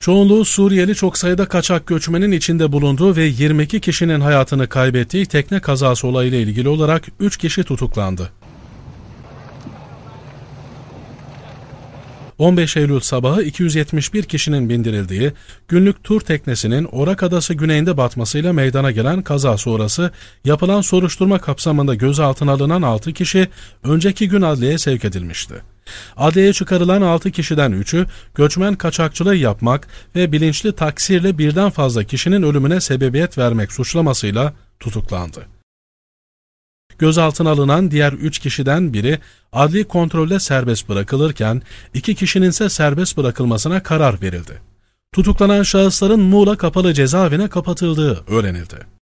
Çoğunluğu Suriyeli çok sayıda kaçak göçmenin içinde bulunduğu ve 22 kişinin hayatını kaybettiği tekne kazası olayıyla ilgili olarak 3 kişi tutuklandı. 15 Eylül sabahı 271 kişinin bindirildiği günlük tur teknesinin Orak Adası güneyinde batmasıyla meydana gelen kaza sonrası yapılan soruşturma kapsamında gözaltına alınan 6 kişi önceki gün adliyeye sevk edilmişti. Adliyeye çıkarılan 6 kişiden 3'ü göçmen kaçakçılığı yapmak ve bilinçli taksirle birden fazla kişinin ölümüne sebebiyet vermek suçlamasıyla tutuklandı. Gözaltına alınan diğer 3 kişiden biri adli kontrolle serbest bırakılırken 2 kişinin ise serbest bırakılmasına karar verildi. Tutuklanan şahısların Muğla Kapalı Cezaevine kapatıldığı öğrenildi.